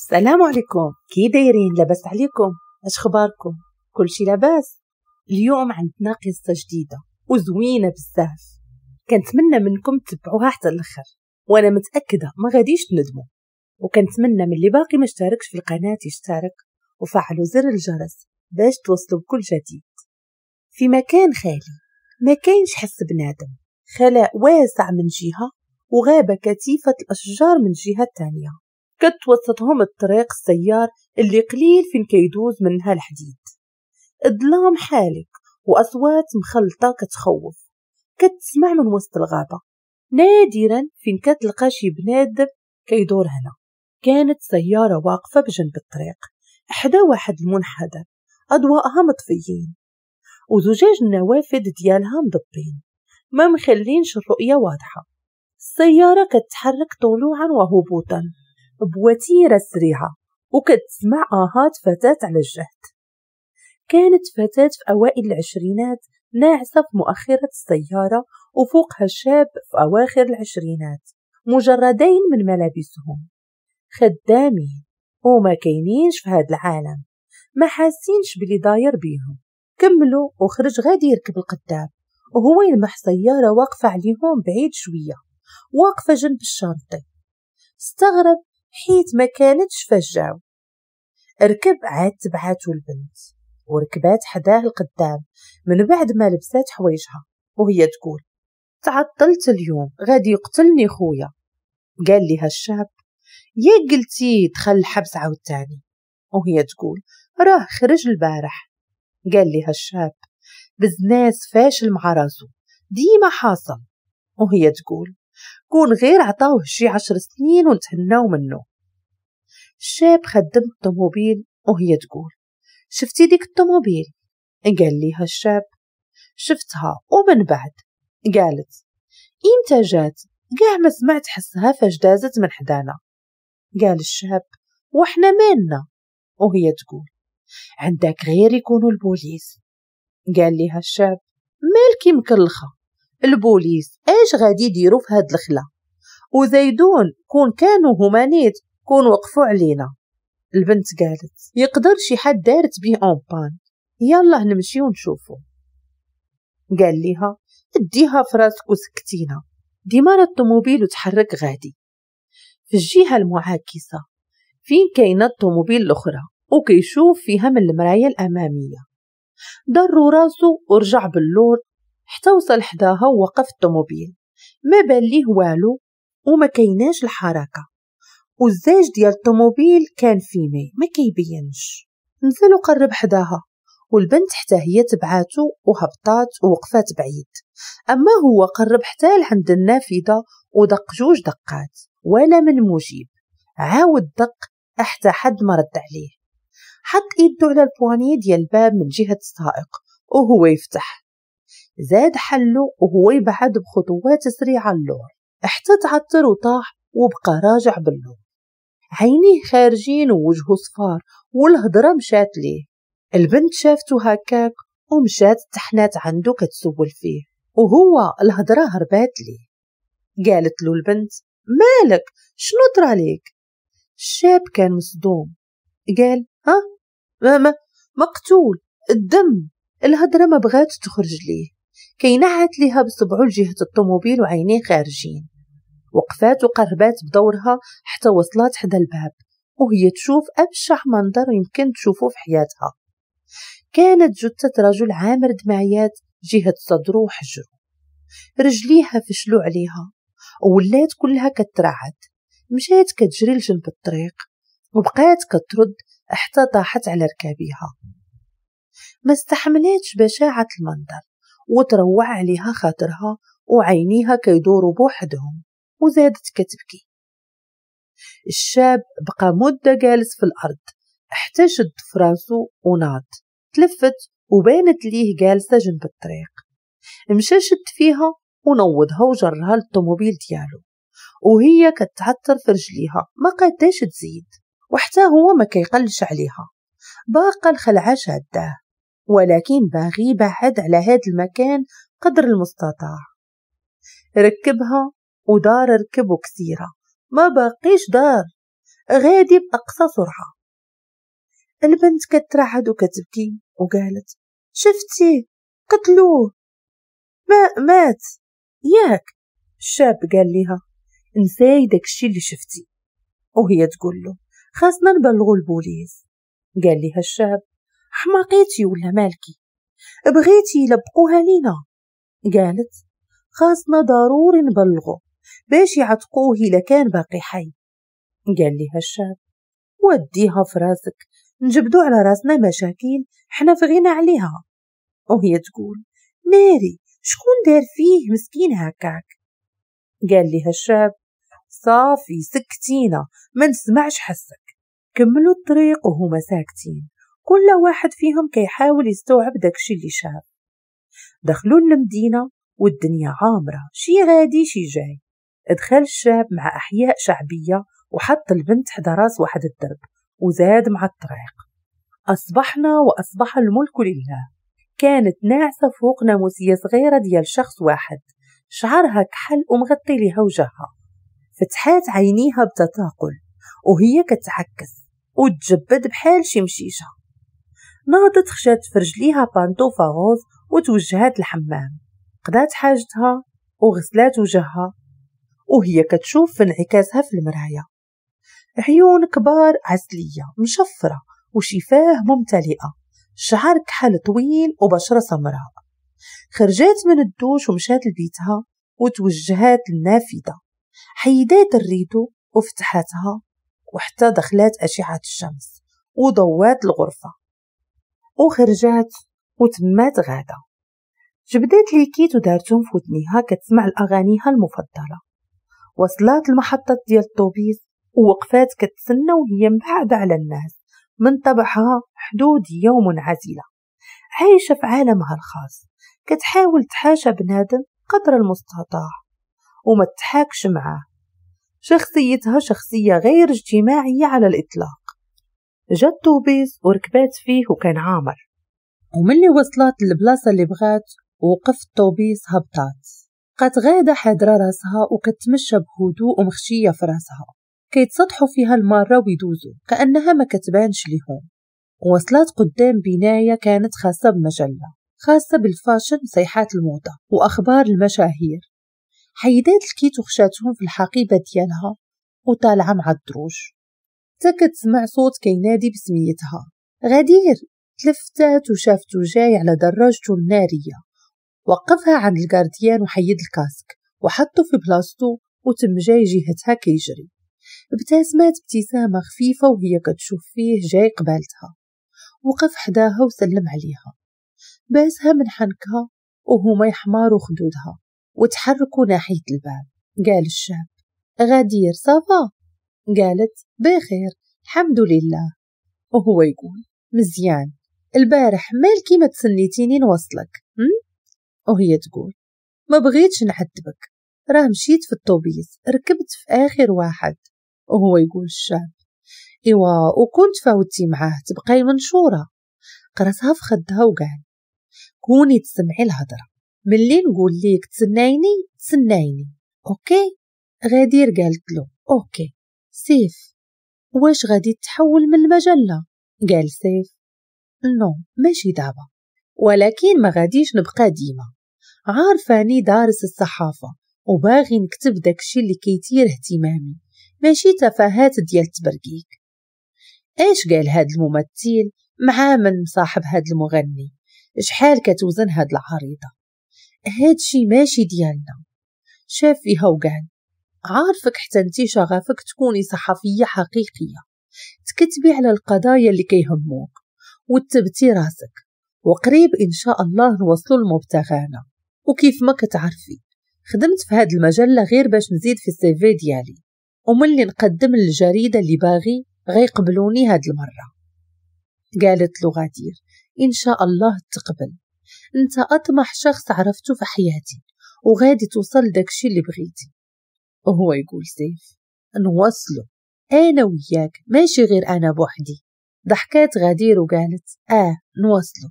السلام عليكم كي دايرين لاباس عليكم اش خباركم كلشي لاباس اليوم عندنا قصه جديده وزوينه بزاف كنتمنى منكم تتبعوها حتى الاخر وانا متاكده ما غاديش تندموا وكنتمنى من اللي باقي ما اشتركش في القناه يشترك وفعلوا زر الجرس باش توصلوا بكل جديد في مكان خالي ما كاينش حس بنادم خلاء واسع من جهه وغابه كثيفه الاشجار من جهه تانية كت وسطهم الطريق السيار اللي قليل فين كيدوز منها الحديد الظلام حالك وأصوات مخلطة كتخوف كتسمع من وسط الغابة نادرا فين كتلقى شي بنادم كيدور هنا كانت سيارة واقفة بجنب الطريق حدا واحد المنحدر أضواءها مطفيين وزجاج النوافذ ديالها مضبين ما مخلينش الرؤية واضحة السيارة كتحرك طلوعا وهبوطا بوتيرة سريعة وكتسمع آهات فتاة على الجهد كانت فتاة في أوائل العشرينات ناعسة في مؤخرة السيارة وفوقها شاب في أواخر العشرينات مجردين من ملابسهم خدامين وما كاينينش في هاد العالم ما حاسينش بلي داير بيهم كملوا وخرج غادي يركب القدام وهو يلمح سيارة واقفة عليهم بعيد شوية واقفة جنب الشرطي استغرب حيت ما كانتش فجاو ركب عاد تبعاتو البنت وركبات حداه القدام من بعد ما لبسات حوايجها وهي تقول تعطلت اليوم غادي يقتلني خويا قال لي الشاب يا قلتي دخل الحبس عاوتاني وهي تقول راه خرج البارح قال لي الشاب بزناس فاشل مع راسو ديما حاصل وهي تقول كون غير عطاوه شي عشر سنين ونتهناو منه الشاب خدم الطوموبيل وهي تقول شفتي ديك الطوموبيل قال ليها الشاب شفتها ومن بعد قالت إمتى جات كاع ما سمعت حسها فاش دازت من حدانا قال الشاب وحنا مالنا وهي تقول عندك غير يكونوا البوليس قال ليها الشاب مالكي مكلخة البوليس اش غادي يديروا في هاد الخلا وزيدون كون كانوا هما نيت كون وقفوا علينا البنت قالت يقدر شي حد دارت بيه اونبان يلا نمشي ونشوفو قال ليها اديها فراسك وسكتينا ديما راه الطوموبيل وتحرك غادي في الجهه المعاكسه فين كاينه الطوموبيل الاخرى وكيشوف فيها من المرايه الاماميه ضر راسو ورجع باللور حتى وصل حداها ووقف الطوموبيل ما بان ليه والو وما كيناش الحركه والزاج ديال الطوموبيل كان في ماء ما كيبينش نزل وقرب حداها والبنت حتى هي تبعاتو وهبطات ووقفات بعيد اما هو قرب حتى لعند النافذه ودق جوج دقات ولا من مجيب عاود دق حتى حد ما رد عليه حط ايدو على البواني ديال الباب من جهه السائق وهو يفتح زاد حلو وهو يبعد بخطوات سريعة اللور احتط تعطر وطاح وبقى راجع باللور عينيه خارجين ووجهه صفار والهضرة مشات ليه البنت شافته هكاك ومشات تحنات عنده كتسول فيه وهو الهضرة هربات ليه قالت له البنت مالك شنو طراليك ليك الشاب كان مصدوم قال ها ما مقتول الدم الهضرة ما بغات تخرج ليه كي نعت لها بصبعه لجهة الطوموبيل وعينيه خارجين وقفات وقربات بدورها حتى وصلت حدا الباب وهي تشوف أبشع منظر يمكن تشوفه في حياتها كانت جثة رجل عامر دمعيات جهة صدره وحجره رجليها فشلوا عليها ولات كلها كترعد مشات كتجري لجنب الطريق وبقات كترد حتى طاحت على ركابيها ما استحملتش بشاعة المنظر وتروع عليها خاطرها وعينيها كيدوروا بوحدهم وزادت كتبكي الشاب بقى مدة جالس في الأرض احتشد فرانسو وناض تلفت وبانت ليه جالسة جنب الطريق مشى شد فيها ونوضها وجرها للطوموبيل ديالو وهي كتعطر في رجليها ما قاداش تزيد وحتى هو ما كيقلش عليها باقا الخلعة شاداه ولكن باغي يبعد على هاد المكان قدر المستطاع ركبها ودار ركبو كثيرة ما باقيش دار غادي بأقصى سرعة البنت كترعد وكتبكي وقالت شفتيه قتلوه ما مات ياك الشاب قال لها نساي داكشي اللي شفتي وهي تقول له خاصنا نبلغو البوليس قال لها الشاب حماقيتي ولا مالكي بغيتي يلبقوها لينا قالت خاصنا ضروري نبلغو باش يعتقوه إلا كان باقي حي قال لها الشاب وديها في راسك نجبدو على راسنا مشاكل حنا في غنى عليها وهي تقول ناري شكون دار فيه مسكين هكاك قال لها الشاب صافي سكتينا ما نسمعش حسك كملوا الطريق وهما ساكتين كل واحد فيهم كيحاول يستوعب داكشي اللي شاف دخلوا للمدينة والدنيا عامرة شي غادي شي جاي دخل الشاب مع أحياء شعبية وحط البنت حدا راس واحد الدرب وزاد مع الطريق أصبحنا وأصبح الملك لله كانت ناعسة فوق ناموسية صغيرة ديال شخص واحد شعرها كحل ومغطي لها وجهها فتحات عينيها بتثاقل وهي كتعكس وتجبد بحال شي مشيشه ناضت خشات في ليها بانطوفة غوز وتوجهات الحمام قضات حاجتها وغسلات وجهها وهي كتشوف في انعكاسها في المراية عيون كبار عسلية مشفرة وشفاه ممتلئة شعر كحل طويل وبشرة سمراء خرجات من الدوش ومشات لبيتها وتوجهات للنافذة حيدات الريدو وفتحتها وحتى دخلات أشعة الشمس وضوات الغرفة وخرجات وتمات غادا جبدات ليكيت ودارتهم في ودنيها كتسمع الأغانيها المفضلة وصلات المحطة ديال الطوبيس ووقفات كتسنى وهي مبعدة على الناس من طبعها حدودية عزيلة عايشة في عالمها الخاص كتحاول تحاشى بنادم قدر المستطاع وما تحاكش معاه شخصيتها شخصية غير اجتماعية على الإطلاق جت توبيس وركبت فيه وكان عامر وملي وصلت للبلاصة اللي بغات وقفت توبيس هبطات قد غادة حاضرة راسها وكتمشى بهدوء ومخشية في راسها كيتسطحوا فيها المارة ويدوزوا كأنها ما كتبانش ليهم وصلت قدام بناية كانت خاصة بمجلة خاصة بالفاشن صيحات الموضة وأخبار المشاهير حيدات الكيت وخشاتهم في الحقيبة ديالها وطالعة مع الدروج تا كتسمع صوت كينادي بسميتها غدير تلفتات وشافته جاي على دراجته النارية وقفها عند الجارديان وحيد الكاسك وحطه في بلاصتو وتم جاي جهتها كيجري ابتسمات ابتسامة خفيفة وهي كتشوف فيه جاي قبالتها وقف حداها وسلم عليها باسها من حنكها وهما يحماروا خدودها وتحركوا ناحية الباب قال الشاب غدير صافا قالت بخير الحمد لله وهو يقول مزيان البارح مالكي ما تسنيتيني نوصلك م? وهي تقول ما بغيتش نعذبك راه مشيت في الطوبيس ركبت في آخر واحد وهو يقول الشاب إيوا وكنت فاوتي معاه تبقاي منشورة قرصها في خدها وقال كوني تسمعي الهضرة ملي نقول ليك تسنايني تسنايني أوكي غدير قالت له أوكي سيف واش غادي تحول من المجلة قال سيف نو ماشي دابا ولكن ما غاديش نبقى ديما عارفاني دارس الصحافة وباغي نكتب داكشي اللي كيثير اهتمامي ماشي تفاهات ديال تبركيك ايش قال هاد الممثل مع من صاحب هاد المغني شحال كتوزن هاد العريضة هادشي ماشي ديالنا شاف فيها وقال عارفك حتى انت شغفك تكوني صحفية حقيقية تكتبي على القضايا اللي كيهموك وتبتي راسك وقريب إن شاء الله نوصلوا لمبتغانا وكيف ما كتعرفي خدمت في هاد المجلة غير باش نزيد في السيفي ديالي اللي نقدم للجريدة اللي باغي غيقبلوني هاد المرة قالت له غدير إن شاء الله تقبل انت أطمح شخص عرفته في حياتي وغادي توصل داكشي اللي بغيتي وهو يقول سيف نوصله أنا وياك ماشي غير أنا بوحدي ضحكات غدير وقالت آه نوصله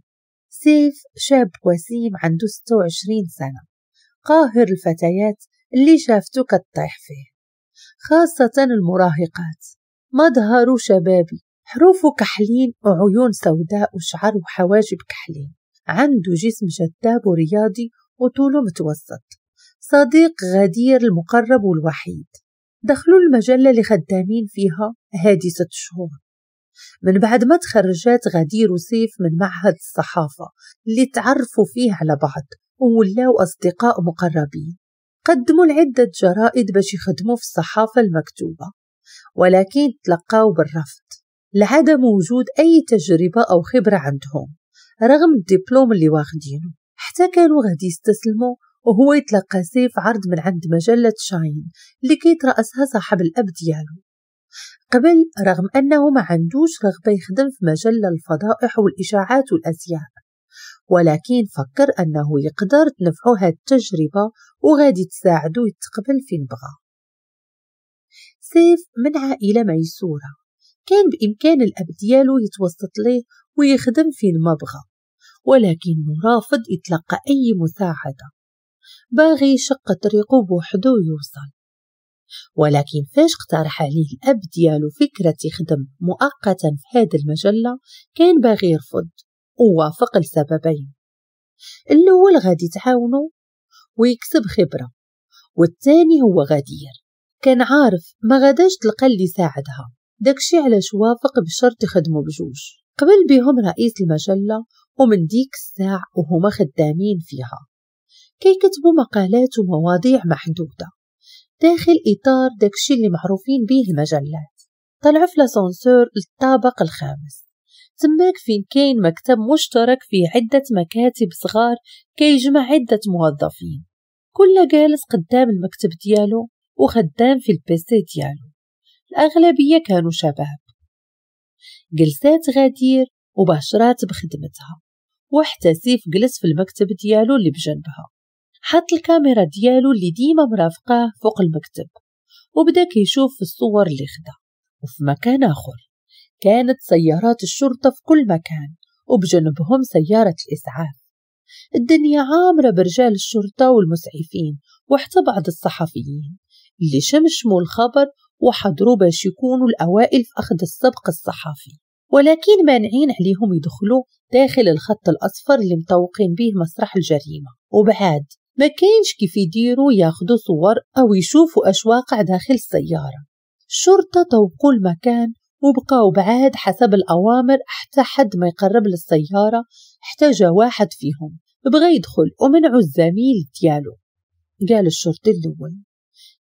سيف شاب وسيم عنده ستة وعشرين سنة قاهر الفتيات اللي شافته كتطيح فيه خاصة المراهقات مظهره شبابي حروفه كحلين وعيون سوداء وشعر وحواجب كحلين عنده جسم جذاب ورياضي وطوله متوسط صديق غدير المقرب والوحيد دخلوا المجلة اللي خدامين فيها هادي ست شهور من بعد ما تخرجات غدير وسيف من معهد الصحافة اللي تعرفوا فيه على بعض وولاو أصدقاء مقربين قدموا لعدة جرائد باش يخدموا في الصحافة المكتوبة ولكن تلقاو بالرفض لعدم وجود أي تجربة أو خبرة عندهم رغم الدبلوم اللي واخدينه حتى كانوا غادي يستسلموا وهو يتلقى سيف عرض من عند مجلة شاين اللي رأسها صاحب الأب ديالو قبل رغم أنه ما عندوش رغبة يخدم في مجلة الفضائح والإشاعات والأزياء ولكن فكر أنه يقدر تنفعه هاد التجربة وغادي تساعده يتقبل فين بغا سيف من عائلة ميسورة كان بإمكان الأب ديالو يتوسط ليه ويخدم فين ما بغى ولكنه رافض يتلقى أي مساعدة باغي يشق طريقه بوحدو يوصل ولكن فاش اقترح عليه الأب ديالو فكرة يخدم مؤقتا في هاد المجلة كان باغي يرفض ووافق لسببين الأول غادي تعاونو ويكسب خبرة والثاني هو غدير كان عارف ما غاداش تلقى اللي ساعدها داكشي علاش وافق بشرط يخدموا بجوج قبل بهم رئيس المجلة ومن ديك الساعة وهما خدامين فيها كي كتبوا مقالات ومواضيع محدودة داخل إطار داكشي اللي معروفين بيه المجلات طلعوا في لاسانسور للطابق الخامس تماك فين كاين مكتب مشترك في عدة مكاتب صغار كيجمع عدة موظفين كل جالس قدام المكتب ديالو وخدام في البيسي ديالو الأغلبية كانوا شباب جلسات غدير وبشرات بخدمتها وحتى سيف جلس في المكتب ديالو اللي بجنبها حط الكاميرا ديالو اللي ديما مرافقاه فوق المكتب وبدا كيشوف الصور اللي خدا وفي مكان آخر كانت سيارات الشرطة في كل مكان وبجنبهم سيارة الإسعاف الدنيا عامرة برجال الشرطة والمسعفين وحتى بعض الصحفيين اللي شمشموا الخبر وحضروا باش يكونوا الأوائل في أخذ السبق الصحفي ولكن مانعين عليهم يدخلوا داخل الخط الأصفر اللي مطوقين به مسرح الجريمة وبعاد ما كانش كيف يديروا ياخدوا صور أو يشوفوا أش واقع داخل السيارة الشرطة طوقوا المكان وبقاو بعاد حسب الأوامر حتى حد ما يقرب للسيارة جا واحد فيهم بغى يدخل ومنعوا الزميل ديالو قال الشرطي الأول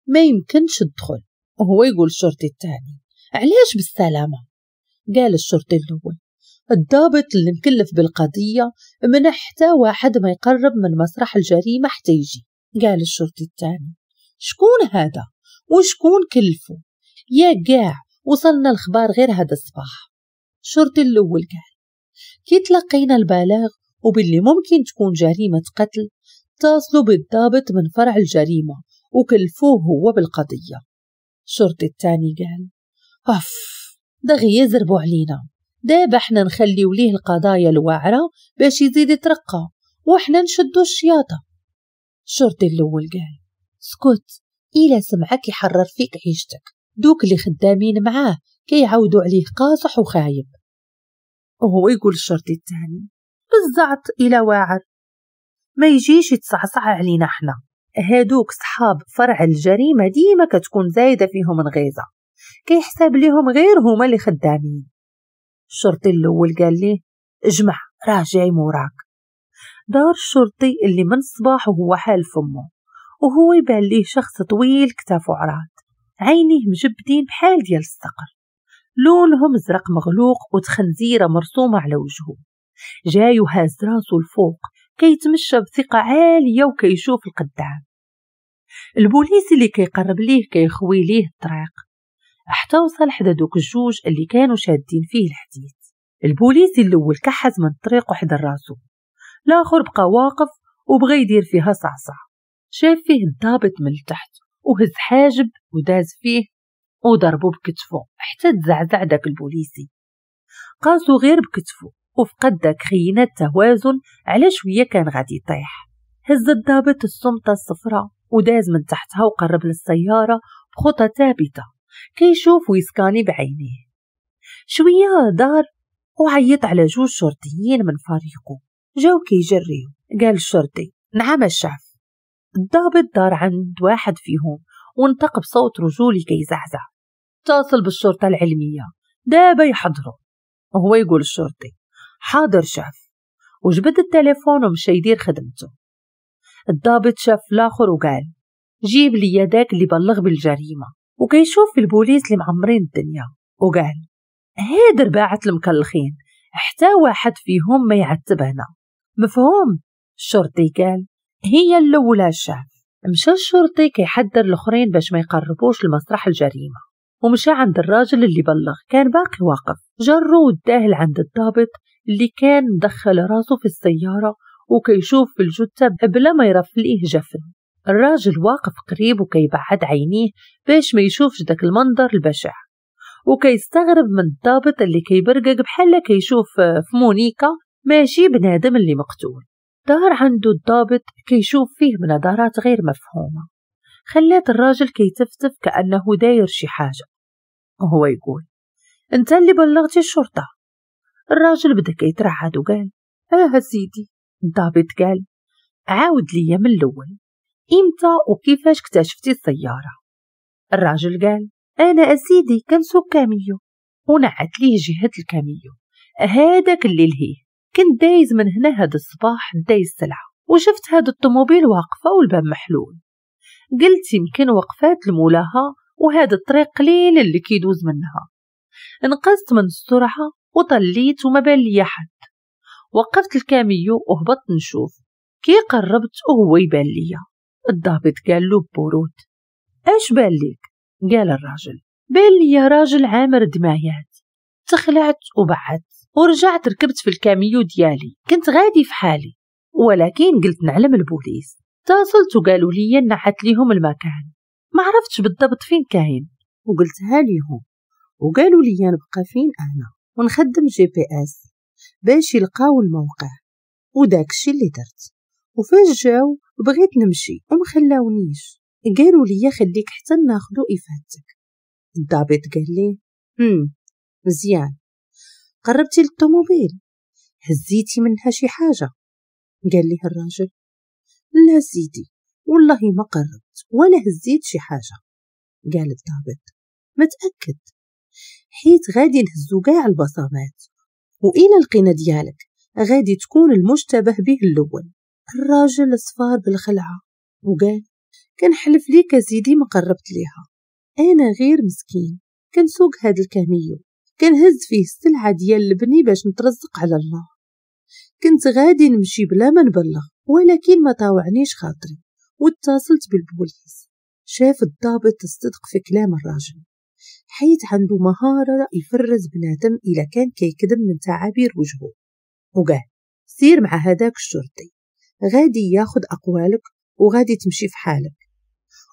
ما يمكنش تدخل وهو يقول الشرطي الثاني علاش بالسلامة قال الشرطي الأول الضابط اللي مكلف بالقضية منح حتى واحد ما يقرب من مسرح الجريمة حتى يجي قال الشرطي التاني شكون هذا وشكون كلفه يا قاع وصلنا الخبار غير هذا الصباح الشرطي الأول قال كي تلقينا البلاغ وباللي ممكن تكون جريمة قتل اتصلوا بالضابط من فرع الجريمة وكلفوه هو بالقضية الشرطي التاني قال أف ده يزربوا علينا دابا حنا نخليو ليه القضايا الواعرة باش يزيد يترقى وحنا نشدو الشياطة الشرطي الأول قال سكت إلا سمعك يحرر فيك عيشتك دوك اللي خدامين معاه كيعاودوا عليه قاصح وخايب وهو يقول الشرطي الثاني بالزعط إلى واعر ما يجيش يتصعصع علينا حنا هادوك صحاب فرع الجريمة ديما كتكون زايدة فيهم الغيزة كيحسب ليهم غير هما اللي خدامين الشرطي الأول قال لي اجمع راه جاي موراك دار الشرطي اللي من الصباح وهو حال فمه وهو يبان ليه شخص طويل كتافو عراض عينيه مجبدين بحال ديال الصقر لونهم ازرق مغلوق وتخنزيره مرسومه على وجهه جاي وهاز راسو الفوق كيتمشى بثقه عاليه وكيشوف القدام البوليس اللي كيقرب ليه كيخوي ليه الطريق حتى وصل حدا دوك الجوج اللي كانوا شادين فيه الحديد البوليسي الأول كحز من الطريق وحدا راسو الآخر بقى واقف وبغى يدير فيها صعصع شاف فيه الضابط من التحت وهز حاجب وداز فيه وضربو بكتفو حتى تزعزع داك البوليسي قاسو غير بكتفو وفقد داك خينات توازن على شوية كان غادي يطيح هز الضابط السمطة الصفراء وداز من تحتها وقرب للسيارة بخطى ثابتة كي يشوف ويسكاني بعينيه شوية دار وعيط على جوج شرطيين من فريقه جاو كيجريو قال الشرطي نعم الشعف الضابط دار عند واحد فيهم وانطق بصوت رجولي كيزعزع اتصل بالشرطة العلمية دابا يحضروا وهو يقول الشرطي حاضر شاف وجبد التليفون ومشى يدير خدمته الضابط شاف لاخر وقال جيب لي يداك اللي بلغ بالجريمة وكيشوف البوليس اللي معمرين الدنيا وقال هاد رباعة المكلخين حتى واحد فيهم ما يعتب هنا مفهوم الشرطي قال هي الأولى الشعب مشى الشرطي كيحذر الآخرين باش ما يقربوش لمسرح الجريمة ومشى عند الراجل اللي بلغ كان باقي واقف جرو وداه لعند الضابط اللي كان مدخل راسه في السيارة وكيشوف في الجثة بلا ما يرفليه جفن الراجل واقف قريب وكيبعد عينيه باش ما يشوفش داك المنظر البشع وكيستغرب من الضابط اللي كيبرقق بحال كيشوف آه، في مونيكا ماشي بنادم اللي مقتول دار عنده الضابط كيشوف فيه بنظرات غير مفهومة خلات الراجل كيتفتف كأنه داير شي حاجة وهو يقول انت اللي بلغتي الشرطة الراجل بدا كيترعد وقال اه سيدي الضابط قال عاود ليا من الاول إمتى وكيفاش اكتشفتي السيارة؟ الراجل قال أنا أسيدي كنسوق كاميو ونعت ليه جهة الكاميو هذاك اللي لهيه كنت دايز من هنا هاد الصباح دايز سلعة وشفت هاد الطوموبيل واقفة والباب محلول قلت يمكن وقفات لمولاها وهذا الطريق قليل اللي كيدوز منها نقزت من السرعة وطليت وما بان ليا حد وقفت الكاميو وهبطت نشوف كي قربت وهو يبان ليا الضابط قال له ببرود بان بالك قال الراجل بالي يا راجل عامر دمايات تخلعت وبعدت ورجعت ركبت في الكاميو ديالي كنت غادي في حالي ولكن قلت نعلم البوليس اتصلت وقالوا لي نحت ليهم المكان ما عرفتش بالضبط فين كاين وقلتها ليهم وقالوا لي نبقى فين انا ونخدم جي بي اس باش يلقاو الموقع وداكشي اللي درت وفاش جاو وبغيت نمشي وما خلاونيش قالوا لي خليك حتى ناخدو إفادتك الضابط قال لي هم مزيان قربتي للطوموبيل هزيتي منها شي حاجة قال لي الراجل لا سيدي والله ما قربت ولا هزيت شي حاجة قال الضابط متأكد حيت غادي نهزو كاع البصمات وإلى لقينا ديالك غادي تكون المشتبه به الأول الراجل صفار بالخلعة وقال حلف ليك سيدي ما قربت ليها أنا غير مسكين كنسوق هاد الكاميو كنهز فيه السلعة ديال لبني باش نترزق على الله كنت غادي نمشي بلا ما نبلغ ولكن ما طاوعنيش خاطري واتصلت بالبوليس شاف الضابط الصدق في كلام الراجل حيت عنده مهارة يفرز بنادم إلا كان كيكذب من تعابير وجهه وقال سير مع هذاك الشرطي غادي ياخد أقوالك وغادي تمشي في حالك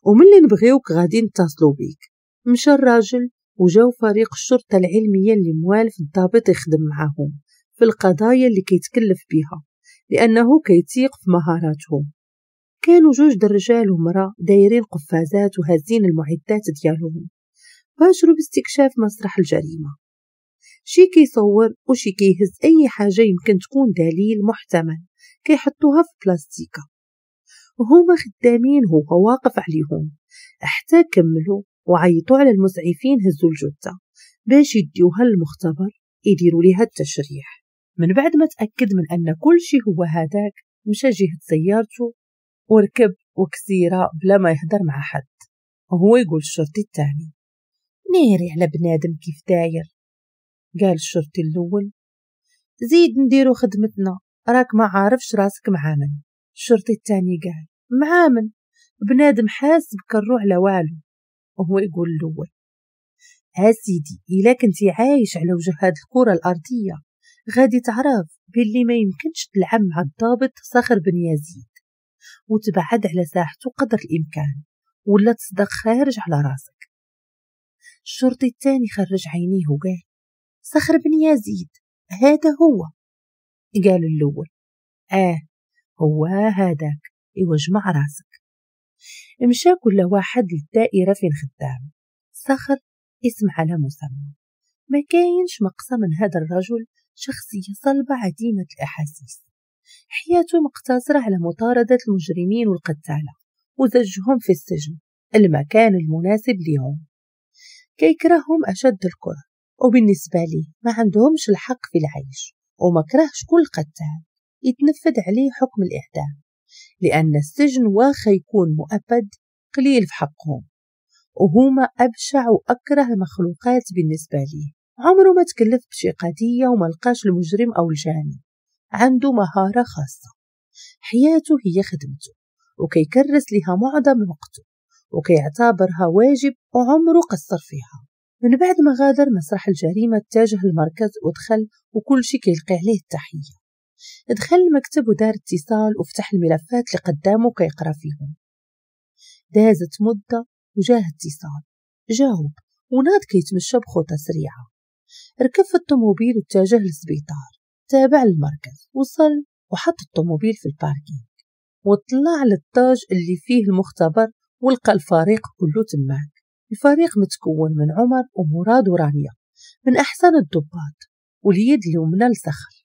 ومن اللي نبغيوك غادي نتصلوا بيك مشى الراجل وجاو فريق الشرطة العلمية اللي موالف الضابط يخدم معاهم في القضايا اللي كيتكلف بها لأنه كيتيق في مهاراتهم كانوا جوج درجال ومرأة دايرين قفازات وهازين المعدات ديالهم باشروا باستكشاف مسرح الجريمة شي كيصور وشي كيهز أي حاجة يمكن تكون دليل محتمل كيحطوها في بلاستيكة وهما خدامين هو واقف عليهم حتى كملوا وعيطوا على المسعفين هزوا الجثة باش يديوها للمختبر يديروا ليها التشريح من بعد ما تأكد من أن كل شيء هو هذاك مشى جهة سيارته وركب وكسيرة بلا ما يهدر مع حد وهو يقول الشرطي الثاني ناري على بنادم كيف داير قال الشرطي الأول زيد نديرو خدمتنا راك ما عارفش راسك معامن الشرطي التاني قال معامن بنادم حاس كرو على والو وهو يقول الأول ها سيدي إلا كنتي عايش على وجه هاد الكرة الأرضية غادي تعرف باللي ما يمكنش تلعب مع الضابط صخر بن يزيد وتبعد على ساحته قدر الإمكان ولا تصدق خارج على راسك الشرطي التاني خرج عينيه وقال صخر بن يزيد هذا هو قال اللول آه هو هذاك يوجمع إيوه، راسك مشى كل واحد للدائرة فين خدام صخر اسم على مسمى ما كاينش مقصى من هذا الرجل شخصية صلبة عديمة الأحاسيس حياته مقتصرة على مطاردة المجرمين والقتالة وزجهم في السجن المكان المناسب ليهم كيكرههم أشد الكره وبالنسبة لي ما عندهمش الحق في العيش وما كرهش كل قتال يتنفذ عليه حكم الإعدام لأن السجن واخا يكون مؤبد قليل في حقهم وهما أبشع وأكره المخلوقات بالنسبة ليه عمره ما تكلف بشي قضية وما لقاش المجرم أو الجاني عنده مهارة خاصة حياته هي خدمته وكيكرس لها معظم وقته وكيعتبرها واجب وعمره قصر فيها من بعد ما غادر مسرح الجريمة اتجه المركز ودخل وكل شي كيلقي عليه التحية دخل المكتب ودار اتصال وفتح الملفات اللي قدامه كيقرا فيهم دازت مدة وجاه اتصال جاوب وناد كيتمشى بخطى سريعة ركب في الطوموبيل واتجه للسبيطار تابع المركز وصل وحط الطوموبيل في الباركينج وطلع للطاج اللي فيه المختبر ولقى الفريق كله تماك الفريق متكون من عمر ومراد ورانيا من أحسن الضباط واليد اليمنى لصخر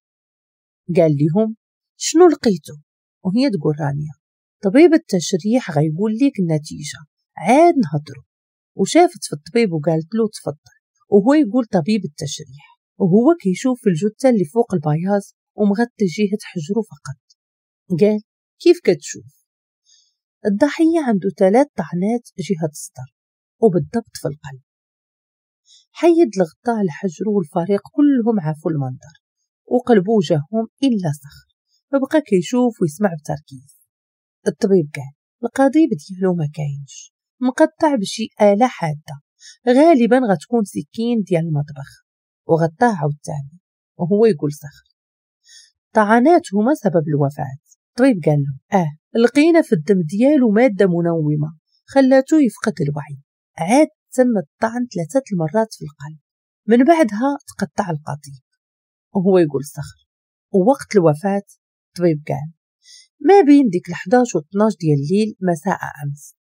قال لهم شنو لقيتو وهي تقول رانيا طبيب التشريح غيقول لك النتيجة عاد نهضرو وشافت في الطبيب وقالت له تفضل وهو يقول طبيب التشريح وهو كيشوف في الجثة اللي فوق البياض ومغطي جهة حجره فقط قال كيف كتشوف الضحية عنده ثلاث طعنات جهة الصدر وبالضبط في القلب حيد الغطاء الحجر والفريق كلهم عافوا المنظر وقلبوا وجههم إلا صخر فبقى كيشوف ويسمع بتركيز الطبيب قال القضيب ديالو ما كاينش مقطع بشي آلة حادة غالبا غتكون سكين ديال المطبخ وغطاه عاوتاني وهو يقول صخر طعنات هما سبب الوفاة الطبيب قال له اه لقينا في الدم ديالو مادة منومة خلاتو يفقد الوعي عاد تم الطعن ثلاثة المرات في القلب من بعدها تقطع القطيب وهو يقول صخر ووقت الوفاة طبيب قال ما بين ديك الحداش و ديال الليل مساء أمس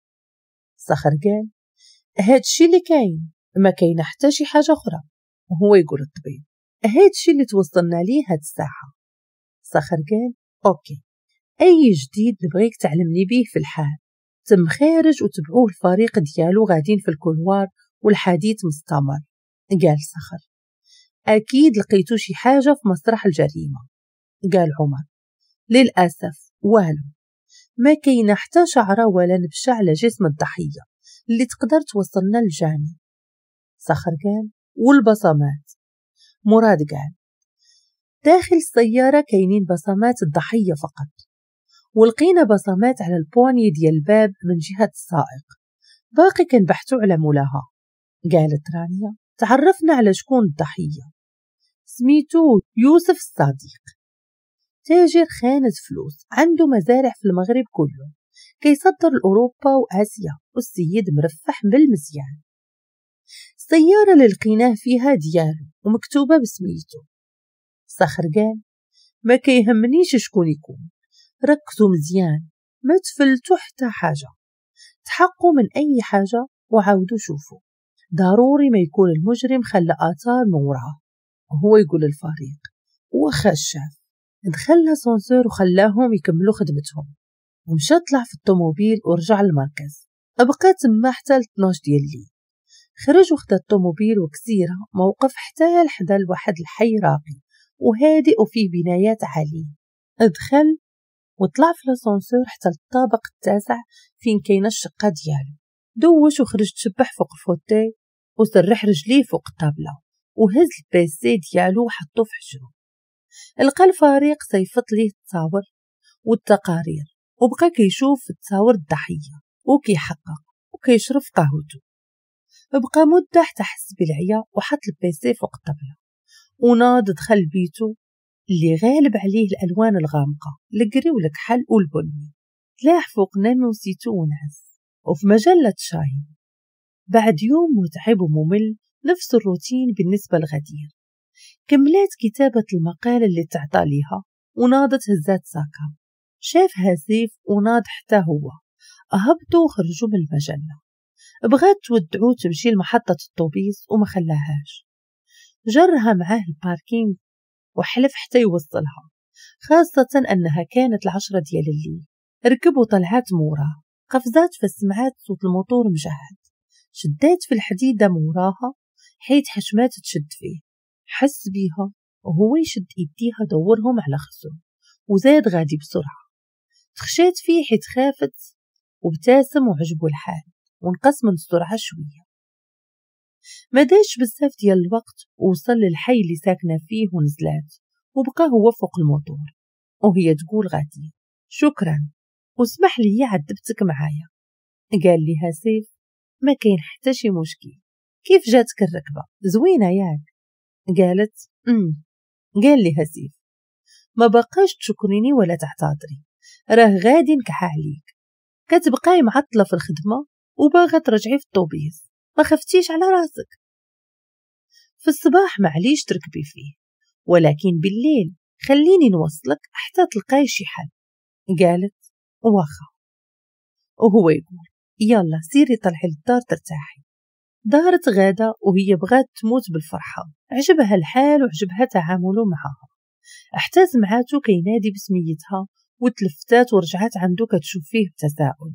صخر قال هادشي اللي كاين ما كاين حتى شي حاجة أخرى وهو يقول الطبيب هادشي اللي توصلنا ليه هاد الساعة صخر قال أوكي أي جديد نبغيك تعلمني بيه في الحال تم خارج وتبعوه الفريق ديالو غادين في الكولوار والحديث مستمر قال صخر أكيد لقيتو شي حاجة في مسرح الجريمة قال عمر للأسف والو ما كاين حتى شعرة ولا نبشة على جسم الضحية اللي تقدر توصلنا للجاني صخر قال والبصمات مراد قال داخل السيارة كاينين بصمات الضحية فقط ولقينا بصمات على البوني ديال الباب من جهة السائق باقي كنبحثو على مولاها قالت رانيا تعرفنا على شكون الضحية سميتو يوسف الصديق تاجر خانة فلوس عنده مزارع في المغرب كله كيصدر لأوروبا وآسيا والسيد مرفح بالمزيان السيارة اللي لقيناه فيها ديالو ومكتوبة بسميتو صخر قال ما كيهمنيش شكون يكون ركزوا مزيان ما تفلتوا حتى حاجة تحقوا من أي حاجة وعاودوا شوفوا ضروري ما يكون المجرم خلى آثار من وراه وهو يقول الفريق واخا الشاف دخلنا سونسور وخلاهم يكملوا خدمتهم ومشى طلع في الطوموبيل ورجع للمركز أبقى تما حتى ل ديال الليل خرج وخد الطوموبيل وكزيرة موقف حتى لحدا لواحد الحي راقي وهادئ وفيه بنايات عالية دخل وطلع في لاسانسور حتى الطابق التاسع فين كاينة الشقة ديالو دوش وخرج تشبح فوق الفوتي وسرح رجليه فوق الطابلة وهز البيسي ديالو وحطو في حجرو لقى الفريق صيفط ليه التصاور والتقارير وبقى كيشوف التصاور الضحية وكيحقق وكيشرف قهوته بقى مدة حتى حس بالعيا وحط البيسي فوق الطابله وناض دخل بيتو اللي غالب عليه الألوان الغامقة القري حل والبني تلاح فوق نمو وزيتون ونعس وفي مجلة شاين بعد يوم متعب وممل نفس الروتين بالنسبة لغدير كملت كتابة المقالة اللي تعطى ليها وناضت هزات ساكا شافها سيف وناض حتى هو هبطوا وخرجوا من المجلة بغات تودعوه تمشي لمحطة الطوبيس وما خلاهاش جرها معاه الباركينج وحلف حتى يوصلها خاصة أنها كانت العشرة ديال الليل ركبوا طلعات مورا قفزات فسمعات صوت الموتور مجهد شدات في الحديدة موراها حيت حشمات تشد فيه حس بيها وهو يشد إيديها دورهم على خصو وزاد غادي بسرعة تخشيت فيه حيت خافت وابتسم وعجبو الحال ونقص من السرعة شوية مداش بزاف ديال الوقت وصل للحي اللي ساكنة فيه ونزلات وبقى هو فوق الموتور وهي تقول غادي شكرا وسمح لي عذبتك معايا قال لها سيف ما كاين حتى شي مشكل كيف جاتك الركبة زوينة ياك قالت امم قال لها سيف ما بقاش تشكريني ولا تعتذري راه غادي نكح عليك كتبقاي معطلة في الخدمة وباغا ترجعي في الطوبيس خفتيش على راسك في الصباح معليش تركبي فيه ولكن بالليل خليني نوصلك حتى تلقاي شي حل قالت واخا وهو يقول يلا سيري طلعي للدار ترتاحي دارت غادة وهي بغات تموت بالفرحة عجبها الحال وعجبها تعامله معها احتاز معاتو كينادي بسميتها وتلفتات ورجعت عنده كتشوف فيه بتساؤل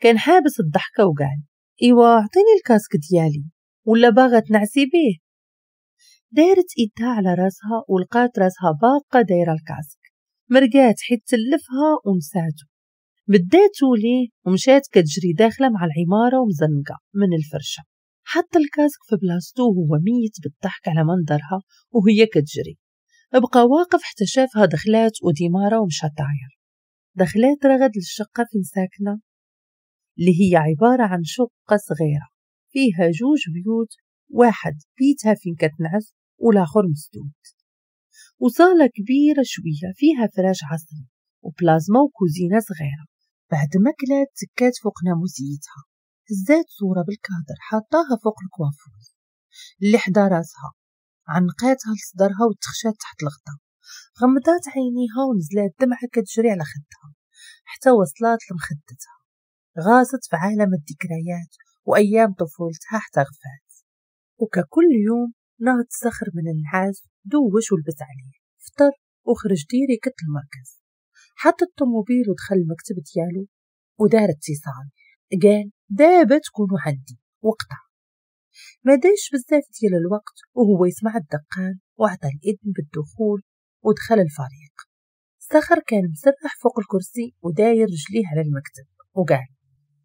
كان حابس الضحكة وقال إيوا أعطيني الكاسك ديالي ولا باغا تنعسي بيه دارت إيدها على راسها ولقات راسها باقة دايرة الكاسك مرقات حيت تلفها ونساتو بداتو ليه ومشات كتجري داخلة مع العمارة ومزنقة من الفرشة حط الكاسك في بلاصتو وهو ميت بالضحك على منظرها وهي كتجري بقى واقف حتى شافها دخلات وديمارة ومشات طاير دخلات رغد للشقة فين ساكنة اللي هي عبارة عن شقة صغيرة فيها جوج بيوت واحد بيتها فين كتنعس والآخر مسدود وصالة كبيرة شوية فيها فراش عصري وبلازما وكوزينة صغيرة بعد ما كلات تكات فوق ناموسيتها هزات صورة بالكادر حطاها فوق الكوافوز اللي حدا راسها عنقاتها لصدرها وتخشات تحت الغطا غمضات عينيها ونزلات دمعة كتجري على خدها حتى وصلات لمخدتها غاصت في عالم الذكريات وأيام طفولتها حتى وككل يوم نهض صخر من النعاس دوش ولبس عليه فطر وخرج ديري كت المركز حط الطوموبيل ودخل المكتب ديالو ودار اتصال قال دابا تكونوا عندي وقطع ما داش بزاف ديال الوقت وهو يسمع الدقان وعطى الإذن بالدخول ودخل الفريق صخر كان مسرح فوق الكرسي وداير رجليه على المكتب وقال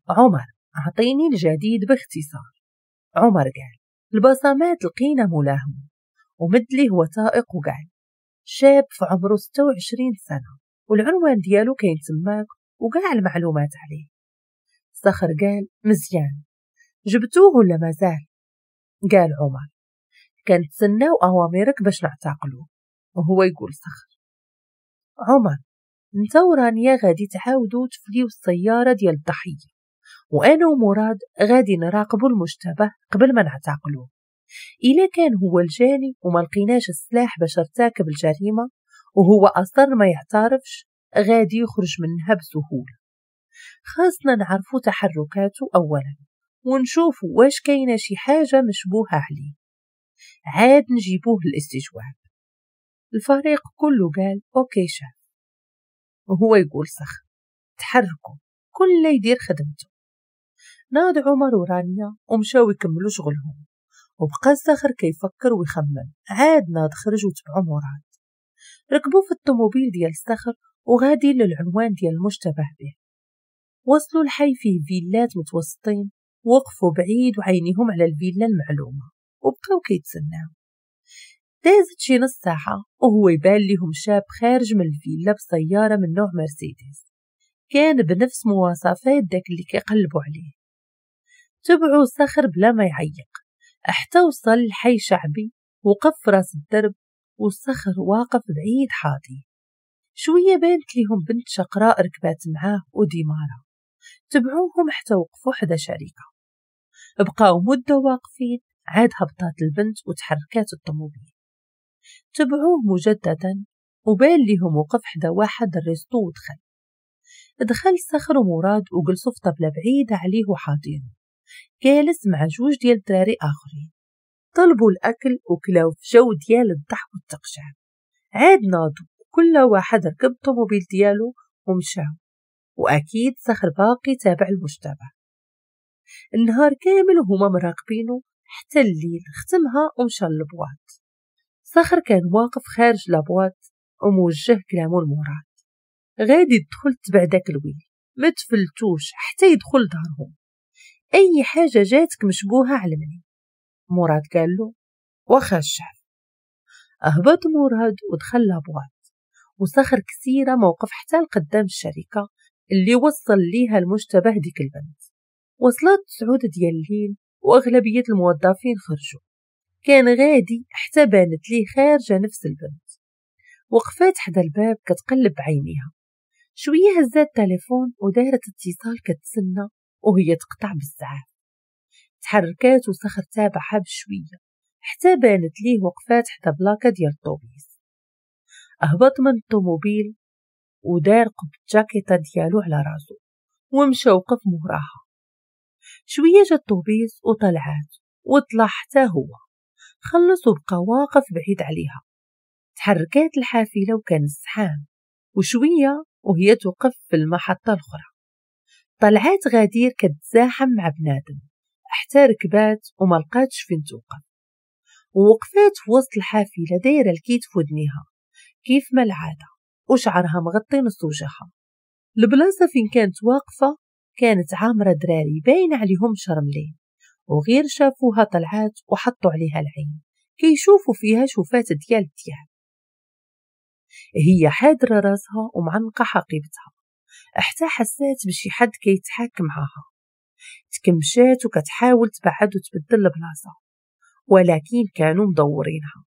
عمر أعطيني الجديد باختصار عمر قال البصمات لقينا ملاهم ومدلي هو طائق وقال شاب في عمره 26 سنة والعنوان ديالو كاين تماك وكاع المعلومات عليه صخر قال مزيان جبتوه ولا مازال قال عمر كنتسناو أوامرك باش نعتقلو وهو يقول صخر عمر انت ورانيا غادي تعاودو تفليو السيارة ديال الضحية وأنا ومراد غادي نراقبوا المشتبه قبل ما نعتقلو إلا كان هو الجاني وما لقيناش السلاح باش ارتكب الجريمة وهو أصر ما يعترفش غادي يخرج منها بسهولة خاصنا نعرفو تحركاته أولا ونشوف واش كاينة شي حاجة مشبوهة عليه عاد نجيبوه للاستجواب الفريق كله قال أوكي شاف وهو يقول صخ تحركوا كل يدير خدمته ناد عمر ورانيا ومشاو يكملوا شغلهم وبقى الزخر كيفكر ويخمم عاد ناد خرج وتبعو مراد ركبوا في الطوموبيل ديال الصخر وغادي للعنوان ديال المشتبه به وصلوا الحي فيه فيلات متوسطين وقفوا بعيد وعينيهم على الفيلا المعلومة وبقاو كيتسناو دازت شي نص ساعة وهو يبان ليهم شاب خارج من الفيلا بسيارة من نوع مرسيدس كان بنفس مواصفات داك اللي كيقلبوا عليه تبعوا صخر بلا ما يعيق حتى وصل لحي شعبي وقف راس الدرب والصخر واقف بعيد حاضي شوية بينت ليهم بنت شقراء ركبات معاه وديمارة تبعوهم حتى وقفوا حدا شريكة بقاو مدة واقفين عاد هبطات البنت وتحركات الطموبيل تبعوه مجددا وبين ليهم وقف حدا واحد الريستو ودخل دخل صخر مراد وجلسوا في طبلة بعيدة عليه وحاضينه جالس مع جوج ديال الدراري آخرين طلبوا الأكل وكلاو في جو ديال الضحك والتقشع عاد ناضوا كل واحد ركب الطوموبيل ديالو ومشاو وأكيد صخر باقي تابع المجتمع النهار كامل هما مراقبينو حتى الليل ختمها ومشى للبواط صخر كان واقف خارج لابواط وموجه كلامو لمراد غادي يدخل تبع داك الويل ما تفلتوش حتى يدخل دارهم أي حاجة جاتك مشبوهة علمني مراد قال له واخا الشعر أهبط مراد ودخل لابوات وصخر كثيرة موقف حتى لقدام الشركة اللي وصل ليها المشتبه ديك البنت وصلت سعود ديال الليل وأغلبية الموظفين خرجوا كان غادي حتى بانت ليه خارجة نفس البنت وقفات حدا الباب كتقلب بعينيها شوية هزات التليفون ودارت اتصال كتسنى وهي تقطع بالزعاف تحركات وسخر تابعها بشوية حتى بانت ليه وقفات حتى بلاكا ديال الطوبيس أهبط من الطوموبيل ودار قب جاكيتا ديالو على راسو ومشى وقف موراها شوية جا الطوبيس وطلعات وطلع حتى هو خلص وبقى واقف بعيد عليها تحركات الحافلة وكان السحام وشوية وهي توقف في المحطة الأخرى طلعت غدير كتزاحم مع بنادم حتى ركبات وما لقاتش فين توقف ووقفات في وسط الحافلة دايرة الكيت في ودنيها كيف ما العادة وشعرها مغطي نص وجهها البلاصة فين كانت واقفة كانت عامرة دراري باين عليهم شرملين وغير شافوها طلعات وحطوا عليها العين يشوفوا فيها شوفات ديال ديال هي حادرة راسها ومعنقة حقيبتها حتى حسات بشي حد كيتحاك معاها تكمشات وكتحاول تبعد وتبدل البلاصة ولكن كانوا مدورينها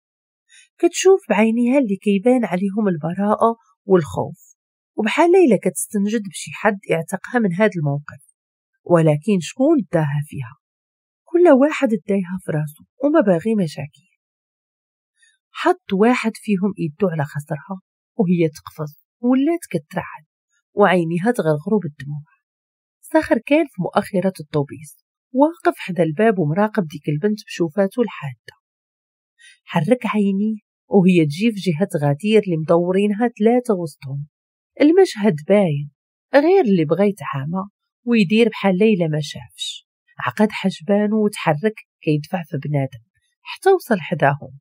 كتشوف بعينيها اللي كيبان عليهم البراءة والخوف وبحال ليلى كتستنجد بشي حد اعتقها من هذا الموقف ولكن شكون داها فيها كل واحد دايها في راسه وما باغي مشاكل حط واحد فيهم ايدو على خصرها وهي تقفز ولات كترعد وعينيها تغرغرو بالدموع ساخر كان في مؤخرة الطوبيس واقف حدا الباب ومراقب ديك البنت بشوفاته الحادة حرك عينيه وهي تجي في جهة غدير اللي مدورينها تلاتة وسطهم المشهد باين غير اللي بغيت يتعامى ويدير بحال ليلى ما شافش عقد حجبانه وتحرك كيدفع في بنادم حتى وصل حداهم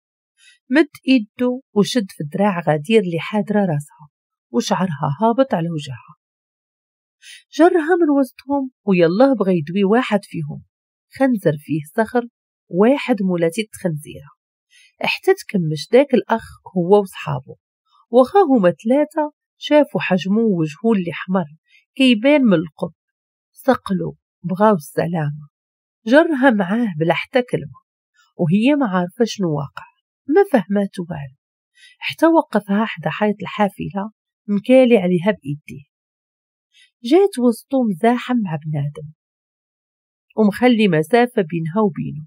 مد ايدو وشد في دراع غدير اللي حادرة راسها وشعرها هابط على وجهها جرها من وسطهم ويالله بغى يدوي واحد فيهم خنزر فيه صخر واحد مولاتي تخنزيرة حتى تكمش داك الأخ هو وصحابه وخاهما هما ثلاثة شافوا حجمو وجهو اللي حمر كيبان من القب صقلو بغاو السلامة جرها معاه بلا حتى كلمة وهي ما عارفة شنو واقع ما فهماتو والو حتى وقفها حدا حيط الحافلة مكالي عليها بإيدي جات وسطو مزاحم مع بنادم ومخلي مسافة بينها وبينه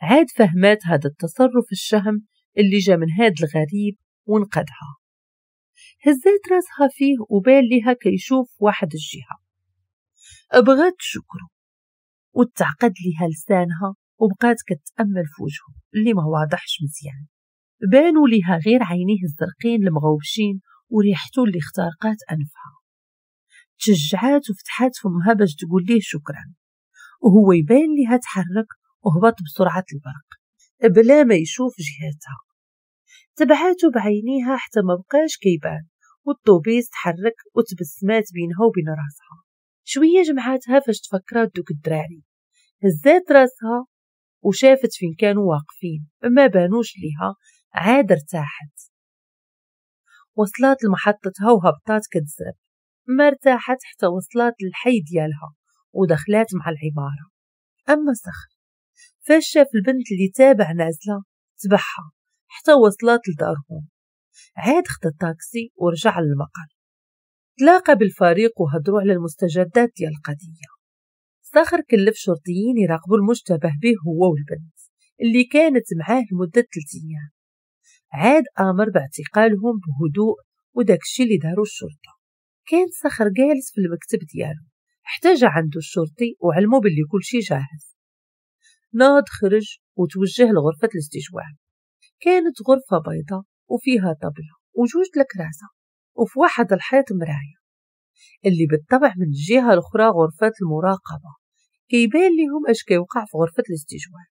عاد فهمات هذا التصرف الشهم اللي جا من هاد الغريب ونقدها هزات راسها فيه وبال لها كيشوف واحد الجهة بغات تشكره وتعقد لها لسانها وبقات كتأمل في وجهه اللي ما واضحش مزيان بانوا لها غير عينيه الزرقين المغوشين وريحته اللي اخترقات أنفها تشجعات وفتحات فمها باش تقول ليه شكرا وهو يبان ليها تحرك وهبط بسرعة البرق بلا ما يشوف جهتها تبعاته بعينيها حتى ما بقاش كيبان والطوبيس تحرك وتبسمات بينها وبين راسها شوية جمعاتها فاش تفكرات دوك الدراري هزات راسها وشافت فين كانوا واقفين ما بانوش ليها عاد ارتاحت وصلات لمحطة هوهب تاعت كتزر مرتاحت حتى وصلات للحي ديالها ودخلات مع العمارة أما صخر فاش شاف البنت اللي تابع نازلة تبعها حتى وصلات لدارهم عاد خد الطاكسي ورجع للمقر تلاقى بالفريق وهضروا على المستجدات ديال القضية صخر كلف شرطيين يراقبوا المشتبه به هو والبنت اللي كانت معاه لمدة ثلاث أيام عاد آمر باعتقالهم بهدوء وداكشي اللي داروا الشرطة كان صخر جالس في المكتب ديالو احتاج عنده الشرطي وعلمو باللي كلشي جاهز ناض خرج وتوجه لغرفة الاستجواب كانت غرفة بيضاء وفيها طبلة وجوج الكراسة وفي واحد الحيط مراية اللي بالطبع من الجهة الأخرى غرفة المراقبة كيبان ليهم اش كيوقع في غرفة الاستجواب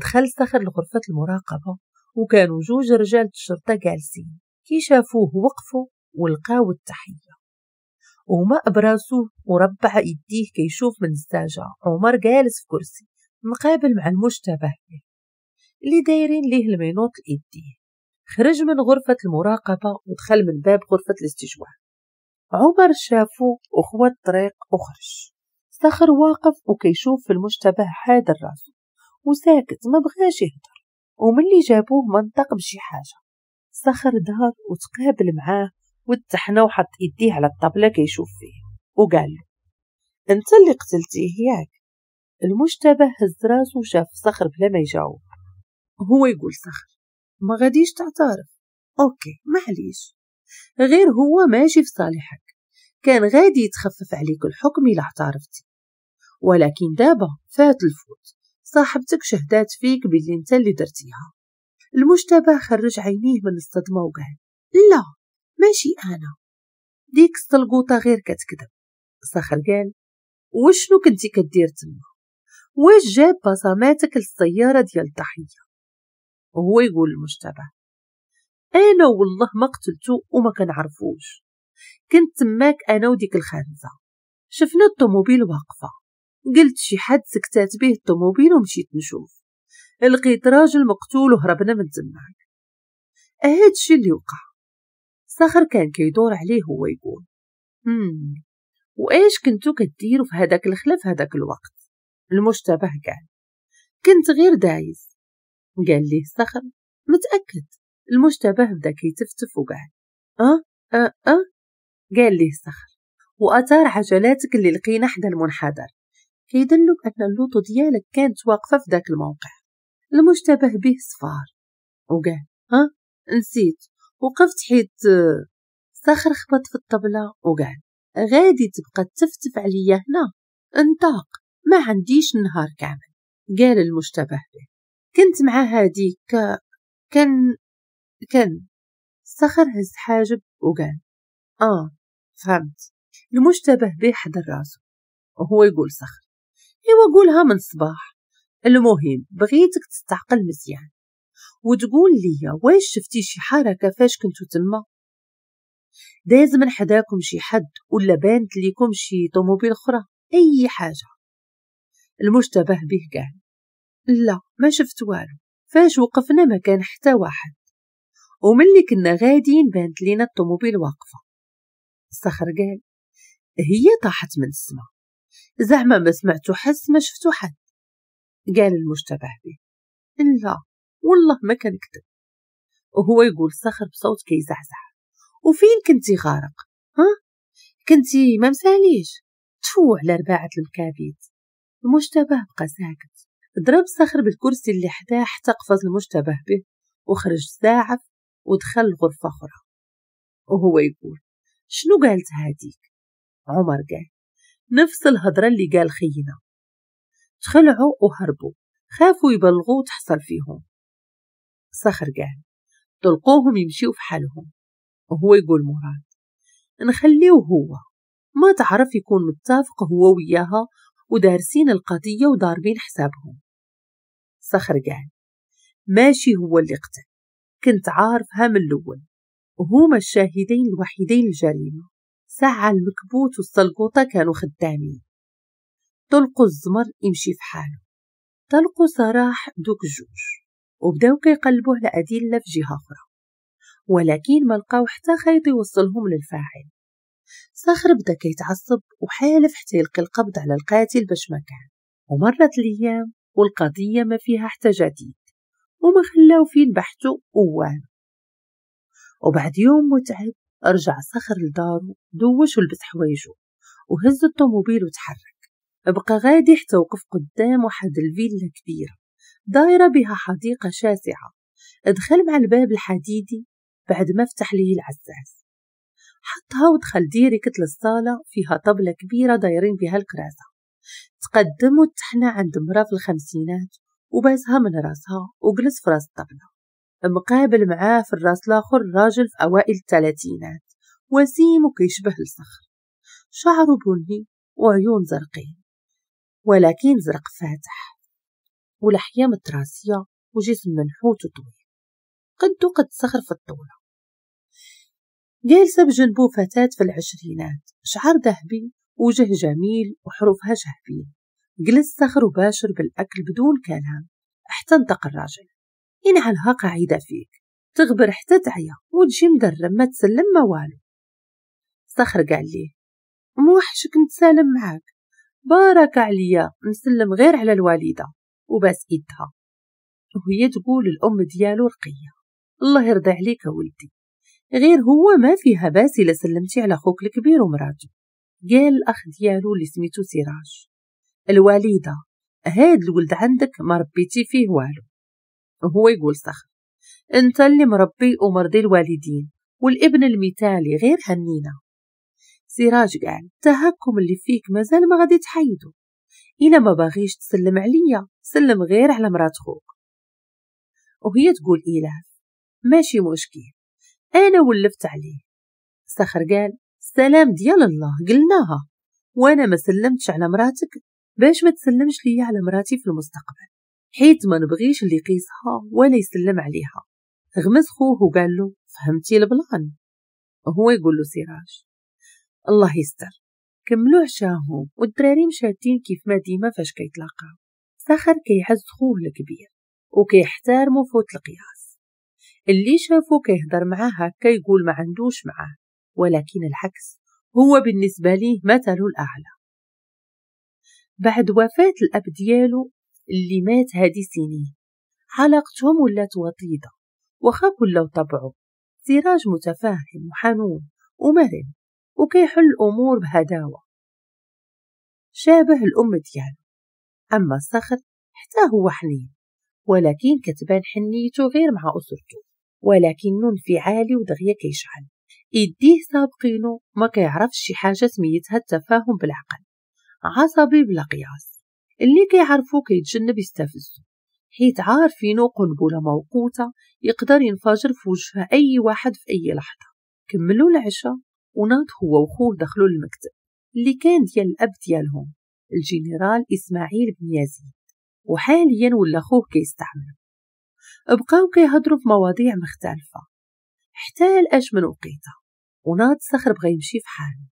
دخل صخر لغرفة المراقبة وكانوا جوج رجال الشرطة جالسين كي شافوه وقفوا ولقاو التحية وما براسو وربع يديه كيشوف من الزاجة عمر جالس في كرسي مقابل مع المشتبه اللي دايرين ليه المينوط لإيديه خرج من غرفة المراقبة ودخل من باب غرفة الاستجواب عمر شافو وخوى الطريق وخرج صخر واقف وكيشوف في المشتبه حادر راسو وساكت ما بغاش يهدى ومن اللي جابوه منطق بشي حاجة صخر دار وتقابل معاه وتحنا وحط ايديه على الطبلة كيشوف فيه وقال له انت اللي قتلتيه ياك المشتبه هز راسه وشاف صخر بلا ما يجاوب هو يقول صخر ما غاديش تعترف اوكي معليش غير هو ماشي في صالحك كان غادي يتخفف عليك الحكم الا اعترفتي ولكن دابا فات الفوت صاحبتك شهدات فيك باللي انت اللي درتيها المجتبى خرج عينيه من الصدمة وقال لا ماشي أنا ديك السلقوطة غير كتكذب صخر قال وشنو كنتي كدير تما واش جاب بصماتك للسيارة ديال الضحية هو يقول المجتبى أنا والله ما قتلتو وما كنعرفوش كنت تماك أنا وديك الخانزة شفنا الطوموبيل واقفة قلت شي حد سكتات به الطوموبيل ومشيت نشوف لقيت راجل مقتول وهربنا من تماك هاد الشي اللي وقع صخر كان كيدور عليه هو يقول هم وايش كنتو كديرو في هذاك الخلا في هذاك الوقت المشتبه قال كنت غير دايز قال ليه صخر متأكد المشتبه بدا كيتفتف وقال أه أه أه قال ليه صخر وأثار عجلاتك اللي لقينا حدا المنحدر كيدلك أن اللوطو ديالك كانت واقفة في ذاك الموقع المشتبه به صفار وقال ها نسيت وقفت حيت صخر خبط في الطبلة وقال غادي تبقى تفتف عليا هنا انطاق ما عنديش نهار كامل قال المشتبه به كنت مع هاديك كان كان صخر هز حاجب وقال اه فهمت المشتبه به حضر راسه وهو يقول صخر إيوا قولها من الصباح المهم بغيتك تستعقل مزيان وتقول لي واش شفتي شي حركة فاش كنتو تما داز من حداكم شي حد ولا بانت ليكم شي طوموبيل أخرى أي حاجة المشتبه به قال لا ما شفت والو فاش وقفنا ما كان حتى واحد وملي كنا غاديين بانت لينا الطوموبيل واقفة الصخر قال هي طاحت من السما زعما ما سمعتو حس ما شفتو حد قال المشتبه به لا والله ما كنكذب وهو يقول صخر بصوت كيزعزع وفين كنتي غارق ها كنتي ما مساليش تفو على رباعة المكابيت المشتبه بقى ساكت ضرب صخر بالكرسي اللي حداه حتى قفز المشتبه به وخرج زاعف ودخل غرفة أخرى وهو يقول شنو قالت هاديك عمر قال نفس الهضرة اللي قال خينا تخلعوا وهربوا خافوا يبلغوا وتحصل فيهم صخر قال طلقوهم يمشيو في حالهم وهو يقول مراد نخليه هو ما تعرف يكون متفق هو وياها ودارسين القضية وضاربين حسابهم صخر قال ماشي هو اللي قتل كنت عارفها من الأول وهما الشاهدين الوحيدين للجريمه ساعة المكبوت والسلقوطة كانوا خدامين طلقوا الزمر يمشي في حاله طلقوا سراح دوك جوج وبداو كيقلبوه على أدلة في جهة أخرى ولكن ما لقاو حتى خيط يوصلهم للفاعل صخر بدا كيتعصب وحالف حتى يلقي القبض على القاتل باش ما كان ومرت الأيام والقضية ما فيها حتى جديد وما خلاو فين بحثو اوان وبعد يوم متعب رجع صخر لدارو دوش ولبس حوايجه وهز الطوموبيل وتحرك بقى غادي حتى وقف قدام واحد الفيلا كبيرة دايرة بها حديقة شاسعة دخل مع الباب الحديدي بعد ما فتح ليه العزاز حطها ودخل كتل للصالة فيها طبلة كبيرة دايرين بها الكراسة تقدم وتحنى عند مرا في الخمسينات وبازها من راسها وجلس في راس الطبلة مقابل معاه في الراس لاخر راجل في أوائل الثلاثينات وسيم وكيشبه الصخر شعره بني وعيون زرقين ولكن زرق فاتح ولحية متراسية وجسم منحوت وطويل قدو قد صخر في الطولة جالسة بجنبه فتاة في العشرينات شعر ذهبي وجه جميل وحروفها شهبية جلس صخر وباشر بالأكل بدون كلام حتى الراجل ينعلها قاعدة فيك تغبر حتى تعيا وتجي مدرب ما تسلم ما والو صخر قال لي موحشك نتسالم معاك بارك عليا نسلم غير على الوالدة وباس إيدها وهي تقول الأم ديالو رقية الله يرضي عليك ولدي غير هو ما فيها باس إلا سلمتي على خوك الكبير ومراته قال الأخ ديالو اللي سميتو سراج الوالدة هاد الولد عندك ما ربيتي فيه والو هو يقول صخر انت اللي مربي ومرضي الوالدين والابن المثالي غير هنينا سراج قال التهكم اللي فيك مازال ما غادي تحيدو إلا ما باغيش تسلم عليا سلم غير على مرات خوك وهي تقول إله ماشي مشكل أنا ولفت عليه سخر قال السلام ديال الله قلناها وأنا ما سلمتش على مراتك باش ما تسلمش ليا على مراتي في المستقبل حيت ما نبغيش اللي يقيسها ولا يسلم عليها غمز خوه وقال له فهمتي البلان هو يقول له سراج الله يستر كملوا عشاهم والدراري مشاتين كيف ما ديما فاش كيتلاقاو سخر كيعز خوه الكبير وكيحترمو فوت القياس اللي شافو كيهضر معاه هكا يقول ما عندوش معاه ولكن العكس هو بالنسبة ليه مثله الأعلى بعد وفاة الأب ديالو اللي مات هادي سنين حلقتهم ولات وطيدة وخا ولاو طبعو سراج متفاهم وحنون ومرن وكيحل الأمور بهداوة شابه الأم ديالو أما الصخر حتى هو حنين ولكن كتبان حنيته غير مع أسرته في انفعالي ودغيا كيشعل يديه سابقينو ما كيعرفش شي حاجة سميتها التفاهم بالعقل عصبي بلا قياس اللي كيعرفو كيتجنب يستفزو حيت عارفينو قنبلة موقوتة يقدر ينفجر في وجه أي واحد في أي لحظة كملو العشاء وناض هو وخوه دخلوا المكتب اللي كان ديال الأب ديالهم الجنرال إسماعيل بن يزيد وحاليا ولا خوه كيستعمله بقاو كيهضروا في مواضيع مختلفة حتى لأجمل وقيته وناد صخر بغا يمشي في حاله